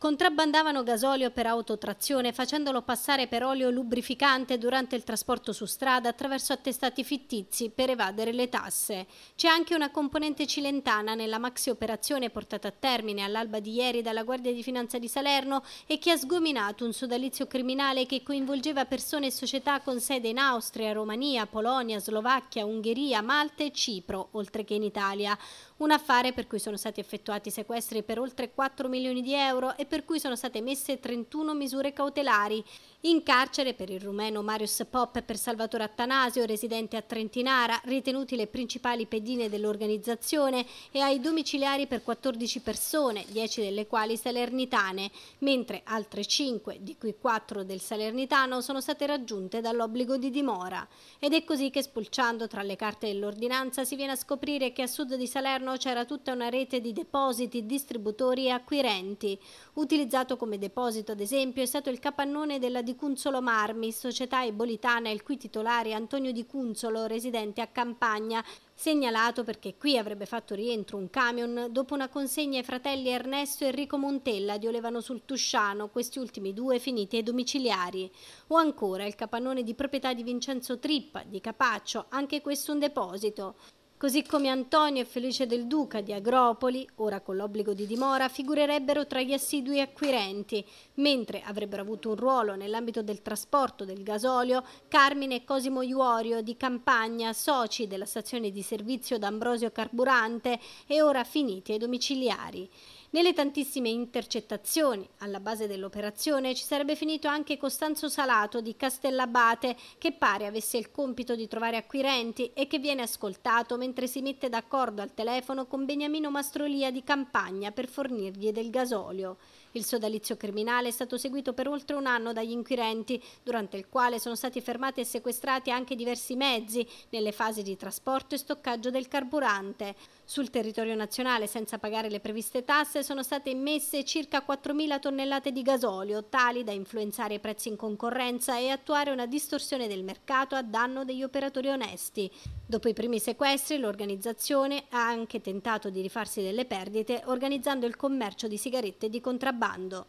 contrabbandavano gasolio per autotrazione facendolo passare per olio lubrificante durante il trasporto su strada attraverso attestati fittizi per evadere le tasse. C'è anche una componente cilentana nella maxi operazione portata a termine all'alba di ieri dalla Guardia di Finanza di Salerno e che ha sgominato un sodalizio criminale che coinvolgeva persone e società con sede in Austria, Romania, Polonia, Slovacchia, Ungheria, Malta e Cipro, oltre che in Italia. Un affare per cui sono stati effettuati sequestri per oltre 4 milioni di euro e per cui sono state messe 31 misure cautelari. In carcere per il rumeno Marius Pop e per Salvatore Attanasio, residente a Trentinara, ritenuti le principali pedine dell'organizzazione, e ai domiciliari per 14 persone, 10 delle quali salernitane, mentre altre 5, di cui 4 del salernitano, sono state raggiunte dall'obbligo di dimora. Ed è così che spulciando tra le carte dell'ordinanza si viene a scoprire che a sud di Salerno c'era tutta una rete di depositi, distributori e acquirenti. Utilizzato come deposito, ad esempio, è stato il capannone della Di Cunzolo Marmi, società ebolitana il cui titolare è Antonio Di Cunzolo, residente a Campagna, segnalato perché qui avrebbe fatto rientro un camion dopo una consegna ai fratelli Ernesto e Enrico Montella di Olevano sul Tusciano, questi ultimi due finiti ai domiciliari. O ancora il capannone di proprietà di Vincenzo Trippa, di Capaccio, anche questo un deposito così come Antonio e Felice del Duca di Agropoli, ora con l'obbligo di dimora, figurerebbero tra gli assidui acquirenti, mentre avrebbero avuto un ruolo nell'ambito del trasporto del gasolio Carmine e Cosimo Iuorio di Campagna, soci della stazione di servizio d'Ambrosio Carburante e ora finiti ai domiciliari. Nelle tantissime intercettazioni alla base dell'operazione ci sarebbe finito anche Costanzo Salato di Castellabate che pare avesse il compito di trovare acquirenti e che viene ascoltato mentre si mette d'accordo al telefono con Beniamino Mastrolia di Campagna per fornirgli del gasolio. Il sodalizio criminale è stato seguito per oltre un anno dagli inquirenti, durante il quale sono stati fermati e sequestrati anche diversi mezzi nelle fasi di trasporto e stoccaggio del carburante. Sul territorio nazionale, senza pagare le previste tasse, sono state immesse circa 4.000 tonnellate di gasolio, tali da influenzare i prezzi in concorrenza e attuare una distorsione del mercato a danno degli operatori onesti. Dopo i primi sequestri, l'organizzazione ha anche tentato di rifarsi delle perdite organizzando il commercio di sigarette di contrabbando.